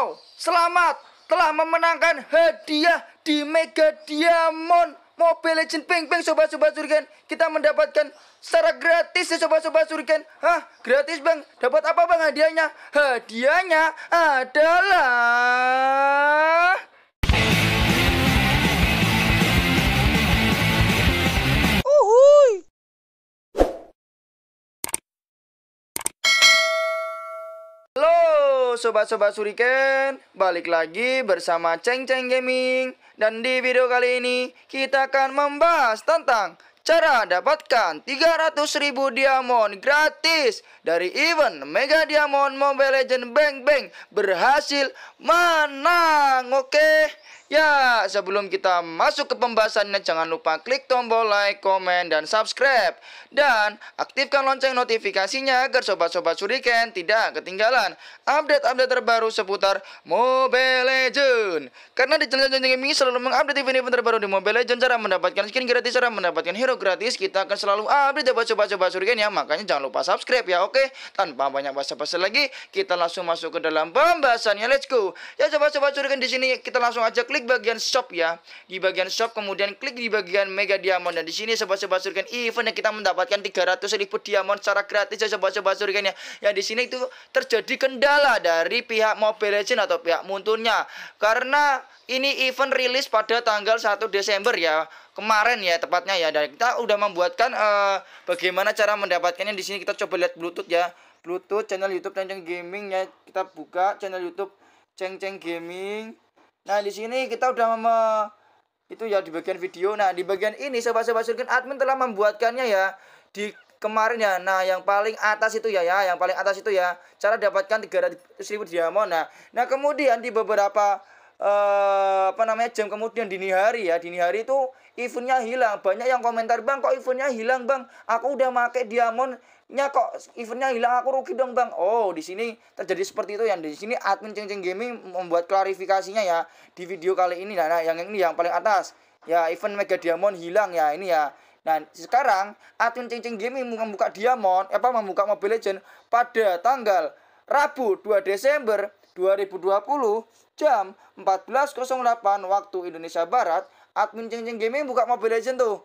Wow, selamat telah memenangkan hadiah di Mega Diamond Mobile Legend Ping Ping sobat-sobat surgen. Kita mendapatkan secara gratis ya sobat-sobat surgen. Hah, gratis Bang. Dapat apa Bang hadiahnya? Hadiahnya adalah sobat-sobat Suriken, balik lagi bersama Ceng Ceng Gaming dan di video kali ini kita akan membahas tentang cara dapatkan 300.000 diamond gratis dari event Mega Diamond Mobile Legends Bang Bang berhasil menang. Oke, Ya, sebelum kita masuk ke pembahasannya, jangan lupa klik tombol like, komen, dan subscribe. Dan aktifkan lonceng notifikasinya agar sobat-sobat suriken tidak ketinggalan update-update terbaru seputar Mobile Legends. Karena di channel Legends ini selalu mengupdate event-event terbaru di Mobile Legends, cara mendapatkan skin gratis, cara mendapatkan hero gratis, kita akan selalu update ya buat sobat-sobat suriken ya. Makanya jangan lupa subscribe ya, oke? Tanpa banyak basa-basi lagi, kita langsung masuk ke dalam pembahasannya. Let's go. Ya sobat-sobat suriken di sini kita langsung aja klik klik bagian shop ya. Di bagian shop kemudian klik di bagian Mega Diamond dan di sini sobat-sobat surgen yang kita mendapatkan 300 ribu diamond secara gratis ya sobat-sobat surgen ya. ya di sini itu terjadi kendala dari pihak Mobile legend atau pihak Muntunnya karena ini event rilis pada tanggal 1 Desember ya kemarin ya tepatnya ya dan kita udah membuatkan uh, bagaimana cara mendapatkannya di sini kita coba lihat Bluetooth ya Bluetooth channel YouTube dan Ceng Gaming ya kita buka channel YouTube Ceng Ceng Gaming Nah, di sini kita udah me itu ya di bagian video. Nah, di bagian ini sobat-sobat surgen admin telah membuatkannya ya di kemarin ya. Nah, yang paling atas itu ya ya, yang paling atas itu ya cara dapatkan 300.000 diamond. Nah, nah kemudian di beberapa uh, apa namanya jam kemudian dini hari ya dini hari itu eventnya hilang banyak yang komentar bang kok eventnya hilang bang aku udah make diamond nya kok eventnya hilang aku rugi dong bang oh di sini terjadi seperti itu yang di sini admin ceng-ceng gaming membuat klarifikasinya ya di video kali ini nah, nah yang ini yang paling atas ya event mega diamond hilang ya ini ya Nah, sekarang admin ceng-ceng Gaming membuka Diamond eh, apa membuka Mobile Legend pada tanggal Rabu 2 Desember 2020 jam 14.08 waktu Indonesia Barat, admin Ceng Ceng Gaming buka Mobile Legend tuh.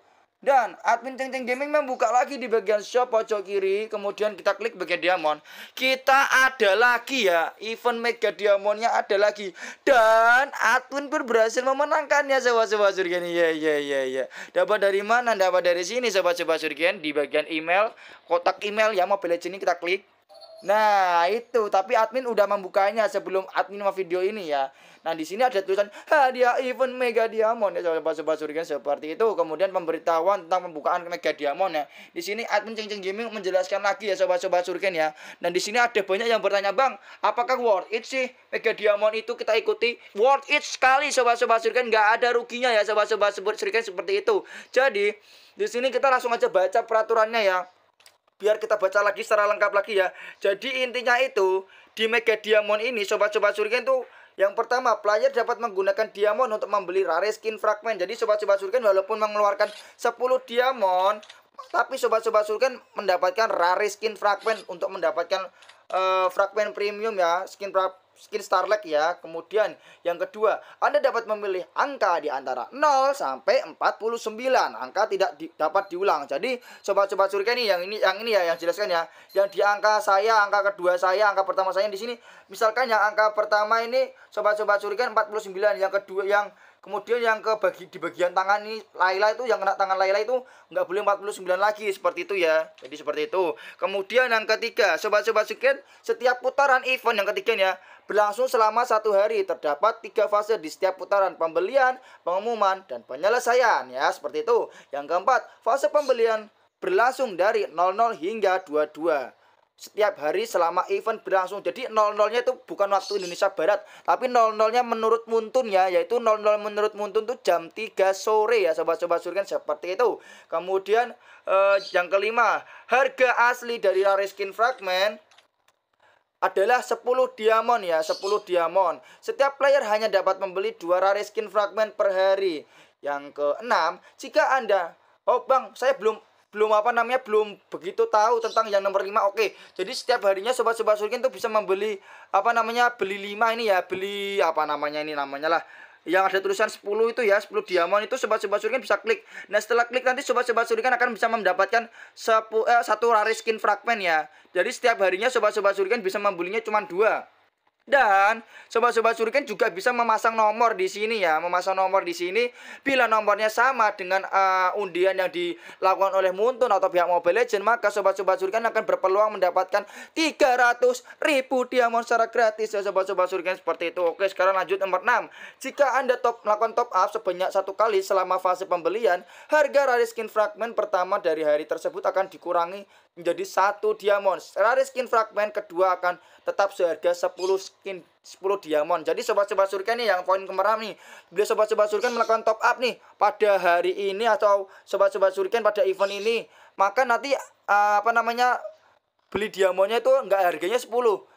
Dan admin Ceng Ceng Gaming membuka lagi di bagian shop pojok kiri, kemudian kita klik bagian diamond. Kita ada lagi ya, event mega diamondnya ada lagi. Dan admin pun berhasil memenangkannya sobat-sobat surgen. ya yeah, ya Yeah. Iya. Dapat dari mana? Dapat dari sini sobat-sobat surgen di bagian email, kotak email ya Mobile Legend ini kita klik Nah, itu tapi admin udah membukanya sebelum admin mau video ini ya. Nah, di sini ada tulisan hadiah event Mega Diamond ya sobat-sobat Surigan seperti itu. Kemudian pemberitahuan tentang pembukaan Mega Diamond ya. Di sini admin Ceng Ceng Gaming menjelaskan lagi ya sobat-sobat Surigan ya. Dan di sini ada banyak yang bertanya, "Bang, apakah worth it sih Mega Diamond itu kita ikuti?" Worth it sekali sobat-sobat Surigan, nggak ada ruginya ya sobat-sobat Surigan seperti itu. Jadi, di sini kita langsung aja baca peraturannya ya biar kita baca lagi secara lengkap lagi ya. Jadi intinya itu di Mega Diamond ini sobat-sobat surgen tuh yang pertama, player dapat menggunakan diamond untuk membeli rare skin fragment. Jadi sobat-sobat surgen walaupun mengeluarkan 10 diamond, tapi sobat-sobat surgen mendapatkan rare skin fragment untuk mendapatkan uh, fragment premium ya, skin skin Starlight ya. Kemudian yang kedua, Anda dapat memilih angka di antara 0 sampai 49. Angka tidak di, dapat diulang. Jadi, sobat-sobat surga ini yang ini yang ini ya yang jelaskan ya. Yang di angka saya, angka kedua saya, angka pertama saya di sini misalkan yang angka pertama ini sobat-sobat surga 49, yang kedua yang Kemudian yang ke bagi di bagian tangan ini Laila itu yang kena tangan Laila itu nggak boleh 49 lagi seperti itu ya. Jadi seperti itu. Kemudian yang ketiga, sobat-sobat sekalian, setiap putaran event yang ketiga ya berlangsung selama satu hari. Terdapat tiga fase di setiap putaran pembelian, pengumuman, dan penyelesaian ya seperti itu. Yang keempat, fase pembelian berlangsung dari 00 hingga 22 setiap hari selama event berlangsung. Jadi 00-nya itu bukan waktu Indonesia Barat, tapi 00-nya menurut Muntun ya, yaitu 00 menurut Muntun itu jam 3 sore ya, sobat-sobat surgen seperti itu. Kemudian eh, yang kelima, harga asli dari rare skin fragment adalah 10 diamond ya, 10 diamond. Setiap player hanya dapat membeli 2 rare skin fragment per hari. Yang keenam, jika Anda Oh, Bang, saya belum belum apa namanya belum begitu tahu tentang yang nomor 5 oke jadi setiap harinya sobat-sobat surkin tuh bisa membeli apa namanya beli 5 ini ya beli apa namanya ini namanya lah yang ada tulisan 10 itu ya 10 diamond itu sobat-sobat surkin bisa klik nah setelah klik nanti sobat-sobat surkin akan bisa mendapatkan eh, satu rare skin fragment ya jadi setiap harinya sobat-sobat surkin bisa membelinya cuma dua dan sobat-sobat surgen juga bisa memasang nomor di sini ya, memasang nomor di sini. Bila nomornya sama dengan uh, undian yang dilakukan oleh Muntun atau pihak Mobile Legend, maka sobat-sobat surgen akan berpeluang mendapatkan 300 ribu diamond secara gratis ya sobat-sobat surgen seperti itu. Oke, sekarang lanjut nomor 6. Jika Anda top melakukan top up sebanyak satu kali selama fase pembelian, harga rare skin fragment pertama dari hari tersebut akan dikurangi menjadi satu diamond. Secara skin fragment kedua akan tetap seharga 10 skin 10 diamond. Jadi sobat-sobat surga nih yang poin kemarin nih, beliau sobat-sobat surga melakukan top up nih pada hari ini atau sobat-sobat surga pada event ini, maka nanti uh, apa namanya beli diamondnya itu enggak harganya 10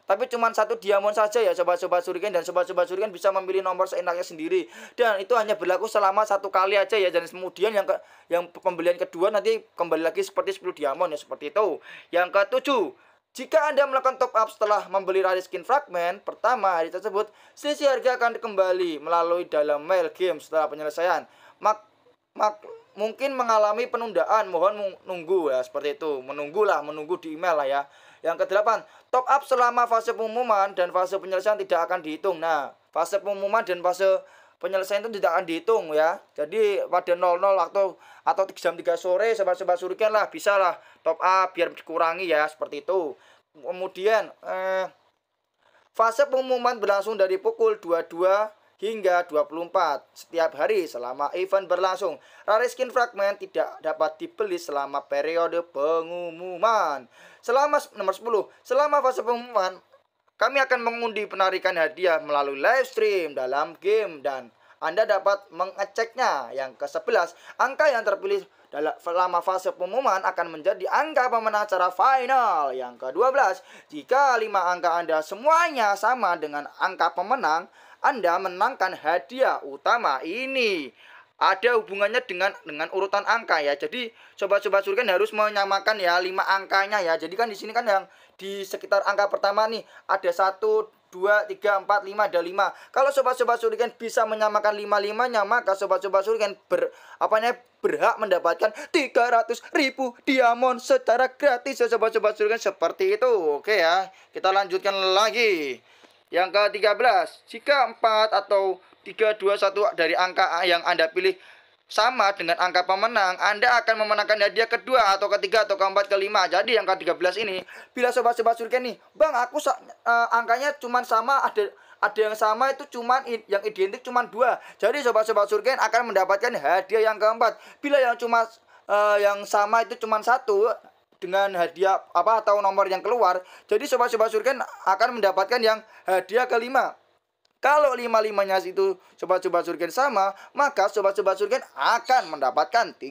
tapi cuma satu diamond saja ya sobat-sobat Shuriken dan sobat-sobat Shuriken bisa memilih nomor seenaknya sendiri. Dan itu hanya berlaku selama satu kali aja ya dan kemudian yang ke, yang pembelian kedua nanti kembali lagi seperti 10 diamond ya seperti itu. Yang ketujuh, jika Anda melakukan top up setelah membeli rare skin fragment pertama hari tersebut, sisi harga akan kembali melalui dalam mail game setelah penyelesaian. Mak, mak mungkin mengalami penundaan, mohon menunggu ya seperti itu. Menunggulah, menunggu di email lah ya. Yang kedelapan, top up selama fase pengumuman dan fase penyelesaian tidak akan dihitung. Nah, fase pengumuman dan fase penyelesaian itu tidak akan dihitung ya. Jadi pada 00 atau atau jam 3 sore sobat-sobat surikan lah bisa lah top up biar dikurangi ya seperti itu. Kemudian eh, fase pengumuman berlangsung dari pukul 22 hingga 24 setiap hari selama event berlangsung. Rare skin fragment tidak dapat dibeli selama periode pengumuman. Selama nomor 10, selama fase pengumuman, kami akan mengundi penarikan hadiah melalui live stream dalam game dan anda dapat mengeceknya. Yang ke-11, angka yang terpilih dalam selama fase pengumuman akan menjadi angka pemenang acara final. Yang ke-12, jika lima angka Anda semuanya sama dengan angka pemenang, anda menangkan hadiah utama ini ada hubungannya dengan dengan urutan angka ya. Jadi sobat-sobat surgen harus menyamakan ya lima angkanya ya. Jadi kan di sini kan yang di sekitar angka pertama nih ada satu dua tiga empat lima ada lima Kalau sobat-sobat surgen bisa menyamakan lima limanya maka sobat-sobat surgen ber apa apanya berhak mendapatkan tiga ratus ribu diamond secara gratis ya sobat-sobat surgen seperti itu. Oke ya. Kita lanjutkan lagi. Yang ke-13, jika 4 atau 3, 2, 1 dari angka yang Anda pilih sama dengan angka pemenang, Anda akan memenangkan hadiah kedua atau ketiga atau keempat kelima. Jadi yang ke-13 ini, bila sobat-sobat surga nih, Bang, aku uh, angkanya cuma sama ada ada yang sama itu cuman yang identik cuman dua. Jadi sobat-sobat surken akan mendapatkan hadiah yang keempat. Bila yang cuma uh, yang sama itu cuman satu, dengan hadiah apa atau nomor yang keluar. Jadi sobat-sobat surga akan mendapatkan yang hadiah kelima. Kalau lima-limanya itu sobat-sobat surgen sama, maka sobat-sobat surgen akan mendapatkan 300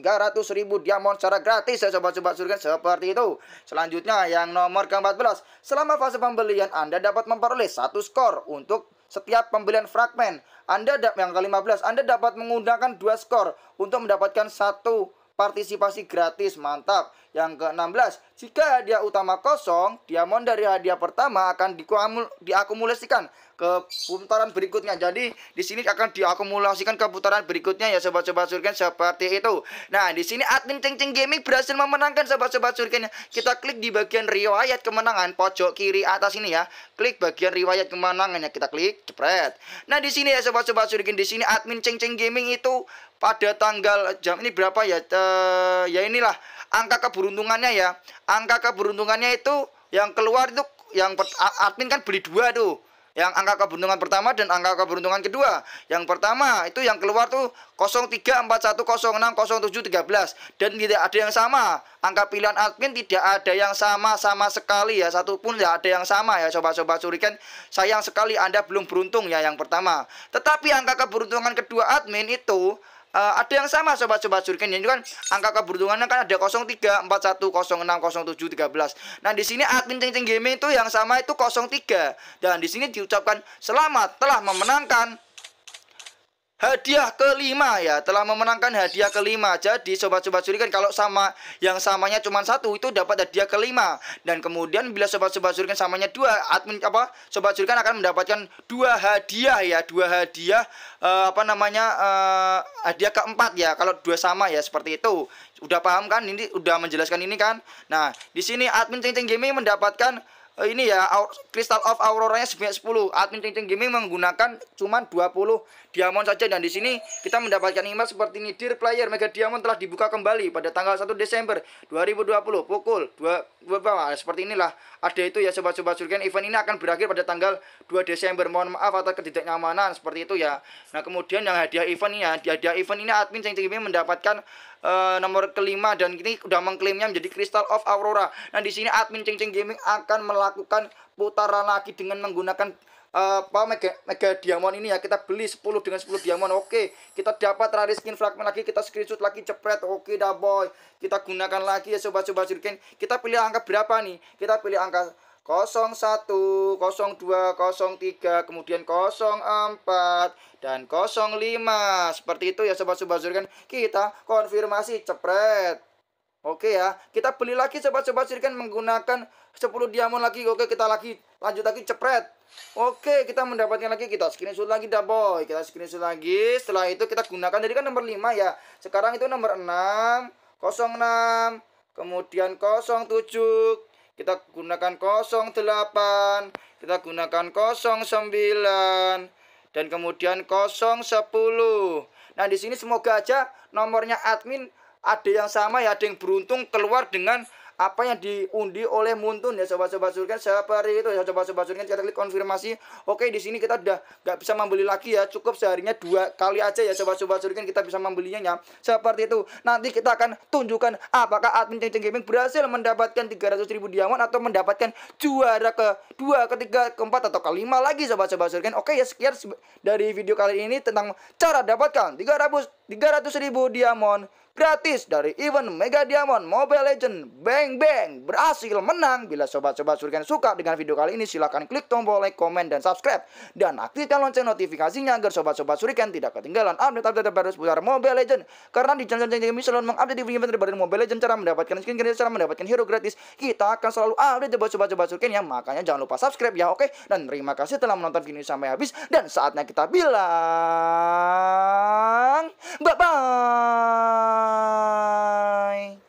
ribu diamond secara gratis ya sobat-sobat surgen seperti itu. Selanjutnya yang nomor ke-14, selama fase pembelian Anda dapat memperoleh satu skor untuk setiap pembelian fragmen. Anda yang ke-15, Anda dapat menggunakan dua skor untuk mendapatkan satu partisipasi gratis mantap yang ke-16, jika hadiah utama kosong, diamond dari hadiah pertama akan diakumulasikan ke putaran berikutnya. Jadi, di sini akan diakumulasikan ke putaran berikutnya ya sobat-sobat surgen seperti itu. Nah, di sini admin ceng-ceng Gaming berhasil memenangkan sobat-sobat surgen. Kita klik di bagian riwayat kemenangan pojok kiri atas ini ya. Klik bagian riwayat kemenangannya kita klik, jepret. Nah, di sini ya sobat-sobat surgen, di sini admin ceng-ceng Gaming itu pada tanggal jam ini berapa ya? Uh, ya inilah angka keberuntungannya ya angka keberuntungannya itu yang keluar itu yang admin kan beli dua tuh yang angka keberuntungan pertama dan angka keberuntungan kedua. Yang pertama itu yang keluar tuh 0341060713 dan tidak ada yang sama. Angka pilihan admin tidak ada yang sama sama sekali ya, satu pun tidak ada yang sama ya. Coba-coba curikan, sayang sekali Anda belum beruntung ya yang pertama. Tetapi angka keberuntungan kedua admin itu uh, ada yang sama sobat-sobat surken ini kan angka keberuntungannya kan ada 03 41 tujuh tiga 13 nah di sini admin ceng ceng gaming itu yang sama itu 03 dan di sini diucapkan selamat telah memenangkan hadiah kelima ya telah memenangkan hadiah kelima jadi sobat-sobat suri kan kalau sama yang samanya cuma satu itu dapat hadiah kelima dan kemudian bila sobat-sobat suri kan samanya dua admin apa sobat suri kan akan mendapatkan dua hadiah ya dua hadiah uh, apa namanya uh, hadiah keempat ya kalau dua sama ya seperti itu udah paham kan ini udah menjelaskan ini kan nah di sini admin ceng ceng gaming mendapatkan ini ya Crystal of Aurora-nya sebanyak 10 admin ting ting gaming menggunakan cuman 20 diamond saja dan di sini kita mendapatkan email seperti ini dear player mega diamond telah dibuka kembali pada tanggal 1 Desember 2020 pukul 2, berapa seperti inilah ada itu ya sobat-sobat surgen event ini akan berakhir pada tanggal 2 Desember mohon maaf atas ketidaknyamanan seperti itu ya nah kemudian yang hadiah event ini hadiah, ya, hadiah event ini admin Ceng ini mendapatkan Uh, nomor kelima dan ini udah mengklaimnya menjadi Crystal of Aurora. Nah di sini admin cengceng Gaming akan melakukan putaran lagi dengan menggunakan apa eh, mega, mega diamond ini ya kita beli 10 dengan 10 diamond oke okay. kita dapat rare skin fragment lagi kita screenshot lagi cepret oke okay, dah boy kita gunakan lagi ya sobat-sobat shuriken kita pilih angka berapa nih kita pilih angka 01, 02, 03, kemudian 04 dan 05 seperti itu ya sobat-sobat kita konfirmasi cepret Oke ya, kita beli lagi sobat-sobat sirkan menggunakan 10 diamond lagi. Oke, kita lagi lanjut lagi cepret. Oke, kita mendapatkan lagi kita screenshot lagi dah boy. Kita screenshot lagi. Setelah itu kita gunakan tadi kan nomor 5 ya. Sekarang itu nomor 6, 06, kemudian 07. Kita gunakan 08, kita gunakan 09 dan kemudian 010. Nah, di sini semoga aja nomornya admin ada yang sama ya ada yang beruntung keluar dengan apa yang diundi oleh Muntun ya sobat-sobat surgen sehari itu ya sobat-sobat surgen kita klik konfirmasi oke di sini kita udah nggak bisa membeli lagi ya cukup seharinya dua kali aja ya sobat-sobat surgen kita bisa membelinya ya seperti itu nanti kita akan tunjukkan apakah admin Ceng Gaming berhasil mendapatkan 300 ribu diamond atau mendapatkan juara dua ketiga keempat atau kelima lagi sobat-sobat surgen oke ya sekian dari video kali ini tentang cara dapatkan 300 300 ribu diamond gratis dari event Mega Diamond Mobile Legend Bang Bang berhasil menang. Bila sobat-sobat surga suka dengan video kali ini silahkan klik tombol like, comment, dan subscribe. Dan aktifkan lonceng notifikasinya agar sobat-sobat surga tidak ketinggalan update-update terbaru seputar Mobile Legend. Karena di channel kami selalu mengupdate event terbaru Mobile Legend, cara mendapatkan skin gratis, cara mendapatkan hero gratis. Kita akan selalu update buat sobat-sobat surga ya. Makanya jangan lupa subscribe ya oke. Dan terima kasih telah menonton video sampai habis. Dan saatnya kita bilang... Bye-bye.